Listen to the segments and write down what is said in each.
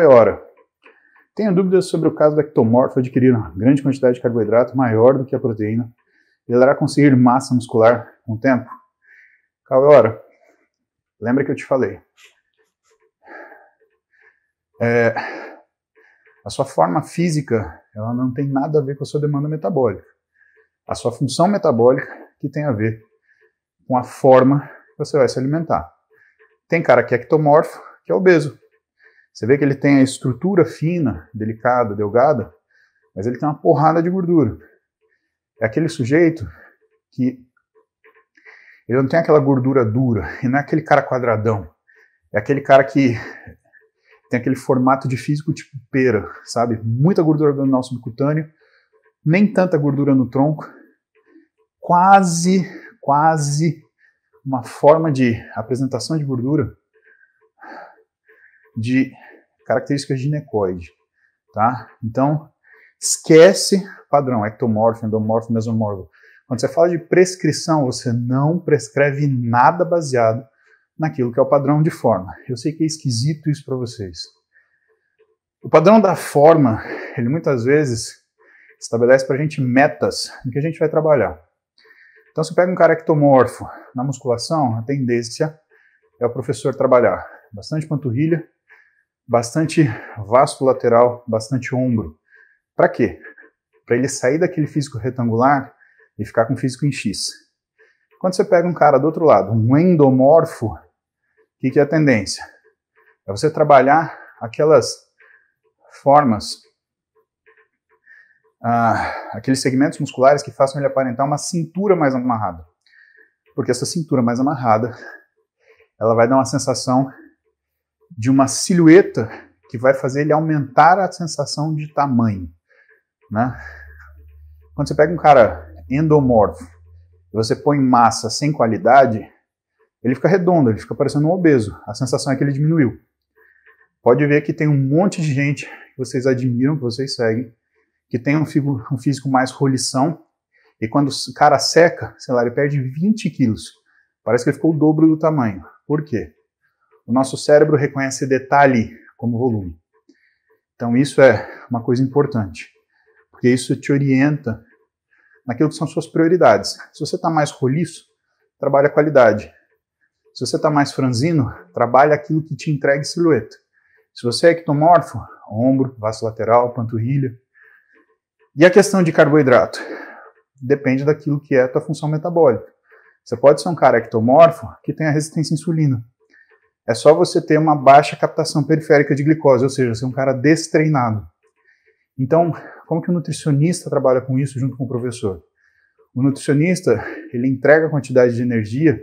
é Hora. Tenho dúvidas sobre o caso do ectomorfo adquirir uma grande quantidade de carboidrato maior do que a proteína. Ele irá conseguir massa muscular com o tempo? é Hora, lembra que eu te falei. É, a sua forma física ela não tem nada a ver com a sua demanda metabólica. A sua função metabólica que tem a ver com a forma que você vai se alimentar. Tem cara que é ectomorfo, que é obeso. Você vê que ele tem a estrutura fina, delicada, delgada, mas ele tem uma porrada de gordura. É aquele sujeito que ele não tem aquela gordura dura, e não é aquele cara quadradão. É aquele cara que tem aquele formato de físico tipo pera, sabe? Muita gordura abdominal subcutânea, nem tanta gordura no tronco, quase, quase uma forma de apresentação de gordura de características ginecoide, tá? Então, esquece padrão ectomorfo, endomorfo, mesomorfo. Quando você fala de prescrição, você não prescreve nada baseado naquilo que é o padrão de forma. Eu sei que é esquisito isso para vocês. O padrão da forma, ele muitas vezes estabelece para a gente metas no que a gente vai trabalhar. Então, se pega um cara ectomorfo na musculação, a tendência é o professor trabalhar bastante panturrilha, bastante vasto lateral, bastante ombro. Para quê? Para ele sair daquele físico retangular e ficar com físico em X. Quando você pega um cara do outro lado, um endomorfo, o que, que é a tendência? É você trabalhar aquelas formas, ah, aqueles segmentos musculares que façam ele aparentar uma cintura mais amarrada. Porque essa cintura mais amarrada, ela vai dar uma sensação de uma silhueta que vai fazer ele aumentar a sensação de tamanho. Né? Quando você pega um cara endomorfo e você põe massa sem qualidade, ele fica redondo, ele fica parecendo um obeso. A sensação é que ele diminuiu. Pode ver que tem um monte de gente que vocês admiram, que vocês seguem, que tem um, figo, um físico mais rolição, e quando o cara seca, sei lá, ele perde 20 quilos. Parece que ele ficou o dobro do tamanho. Por quê? O nosso cérebro reconhece detalhe como volume. Então, isso é uma coisa importante, porque isso te orienta naquilo que são suas prioridades. Se você está mais roliço, trabalha a qualidade. Se você está mais franzino, trabalha aquilo que te entregue silhueta. Se você é ectomorfo, ombro, vaso lateral, panturrilha. E a questão de carboidrato? Depende daquilo que é a tua função metabólica. Você pode ser um cara ectomorfo que tem a resistência à insulina. É só você ter uma baixa captação periférica de glicose, ou seja, ser um cara destreinado. Então, como que o nutricionista trabalha com isso junto com o professor? O nutricionista, ele entrega a quantidade de energia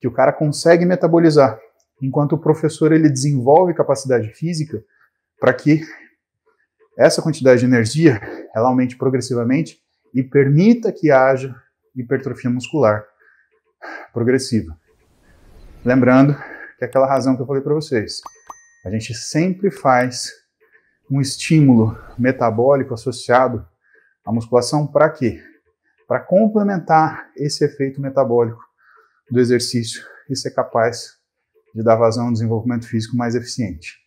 que o cara consegue metabolizar, enquanto o professor ele desenvolve capacidade física para que essa quantidade de energia ela aumente progressivamente e permita que haja hipertrofia muscular progressiva. Lembrando que é aquela razão que eu falei para vocês. A gente sempre faz um estímulo metabólico associado à musculação para quê? Para complementar esse efeito metabólico do exercício e ser capaz de dar vazão a um desenvolvimento físico mais eficiente.